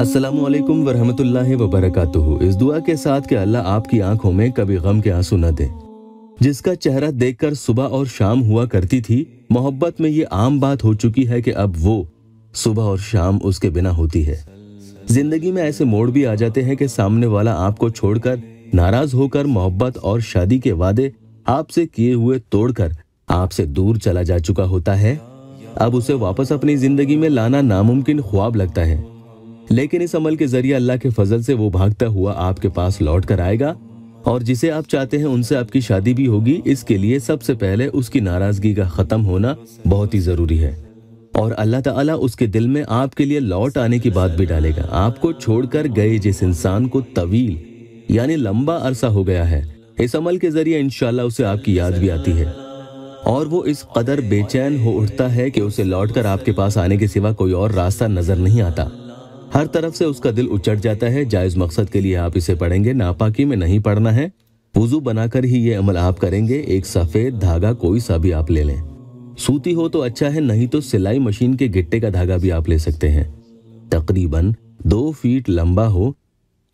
असलकम वरहमल वबरक इस दुआ के साथ कि अल्लाह आपकी आंखों में कभी गम के आंसू न दे जिसका चेहरा देखकर सुबह और शाम हुआ करती थी मोहब्बत में ये आम बात हो चुकी है कि अब वो सुबह और शाम उसके बिना होती है जिंदगी में ऐसे मोड़ भी आ जाते हैं कि सामने वाला आपको छोड़कर नाराज होकर मोहब्बत और शादी के वादे आपसे किए हुए तोड़कर आपसे दूर चला जा चुका होता है अब उसे वापस अपनी जिंदगी में लाना नामुमकिन ख्वाब लगता है लेकिन इस अमल के जरिए अल्लाह के फजल से वो भागता हुआ आपके पास लौट कर आएगा और जिसे आप चाहते हैं उनसे आपकी शादी भी होगी इसके लिए सबसे पहले उसकी नाराजगी का खत्म होना बहुत ही जरूरी है और अल्लाह ताला उसके दिल में आपके लिए लौट आने की बात भी डालेगा आपको छोड़कर गए जिस इंसान को तवील यानी लंबा अरसा हो गया है इस अमल के जरिए इनशाला उसे आपकी याद भी आती है और वो इस कदर बेचैन हो उठता है कि उसे लौटकर आपके पास आने के सिवा कोई और रास्ता नजर नहीं आता हर तरफ से उसका दिल उचट जाता है जायज मकसद के लिए आप इसे पढ़ेंगे नापाकी में नहीं पढ़ना है वजू बनाकर ही ये अमल आप करेंगे एक सफेद धागा कोई सा भी आप ले लें सूती हो तो अच्छा है नहीं तो सिलाई मशीन के गिट्टे का धागा भी आप ले सकते हैं तकरीबन दो फीट लंबा हो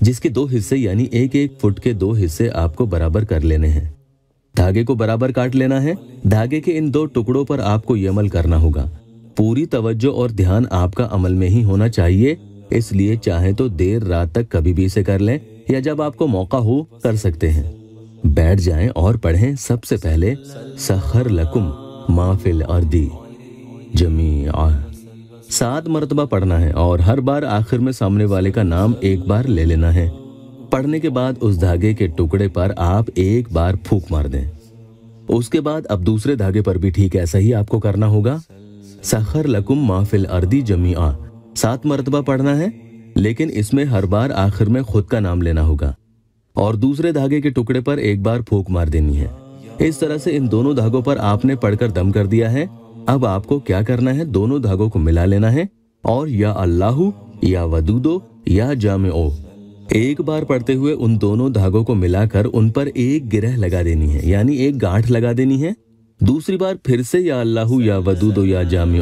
जिसके दो हिस्से यानी एक एक फुट के दो हिस्से आपको बराबर कर लेने हैं धागे को बराबर काट लेना है धागे के इन दो टुकड़ों पर आपको ये अमल करना होगा पूरी तवज्जो और ध्यान आपका अमल में ही होना चाहिए इसलिए चाहे तो देर रात तक कभी भी इसे कर लें या जब आपको मौका हो कर सकते हैं बैठ जाएं और पढ़ें सबसे पहले सखर लकुम माफिल अर्दी जमी सात मरतबा पढ़ना है और हर बार आखिर में सामने वाले का नाम एक बार ले लेना है पढ़ने के बाद उस धागे के टुकड़े पर आप एक बार फूक मार दें उसके बाद अब दूसरे धागे पर भी ठीक ऐसा ही आपको करना होगा सखर लकुम माफिल अर्दी जमीआ सात मरतबा पढ़ना है लेकिन इसमें हर बार आखिर में खुद का नाम लेना होगा और दूसरे धागे के टुकड़े पर एक बार फूक मार देनी है इस तरह से इन दोनों धागों पर आपने पढ़कर दम कर दिया है अब आपको क्या करना है दोनों धागों को मिला लेना है और या अल्लाह या वदूदो या जाम एक बार पढ़ते हुए उन दोनों धागों को मिलाकर उन पर एक गिरह लगा देनी है यानी एक गांठ लगा देनी है दूसरी बार फिर से या अल्लाह या वदूदो या जाम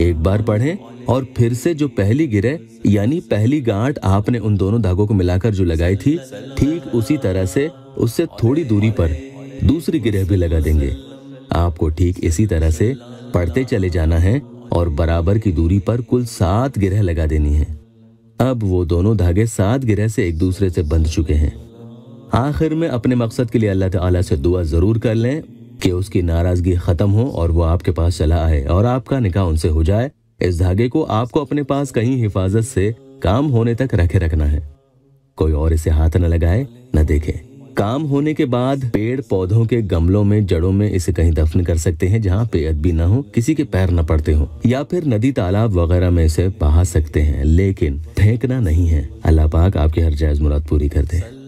एक बार पढ़े और फिर से जो पहली गिरह यानी पहली गांठ आपने उन दोनों धागों को मिलाकर जो लगाई थी ठीक उसी तरह से उससे थोड़ी दूरी पर दूसरी गिरह भी लगा देंगे आपको ठीक इसी तरह से पढ़ते चले जाना है और बराबर की दूरी पर कुल सात गिरह लगा देनी है अब वो दोनों धागे सात गिरह से एक दूसरे से बंध चुके हैं आखिर में अपने मकसद के लिए अल्लाह ताला से दुआ जरूर कर लें कि उसकी नाराजगी खत्म हो और वो आपके पास चला आए और आपका निकाह उनसे हो जाए इस धागे को आपको अपने पास कहीं हिफाजत से काम होने तक रखे रखना है कोई और इसे हाथ न लगाए न देखे काम होने के बाद पेड़ पौधों के गमलों में जड़ों में इसे कहीं दफन कर सकते हैं जहाँ बेअदबी ना हो किसी के पैर न पड़ते हो या फिर नदी तालाब वगैरह में इसे बहा सकते हैं लेकिन फेंकना नहीं है अल्लाह पाक आपकी हर जायज मुराद पूरी कर दे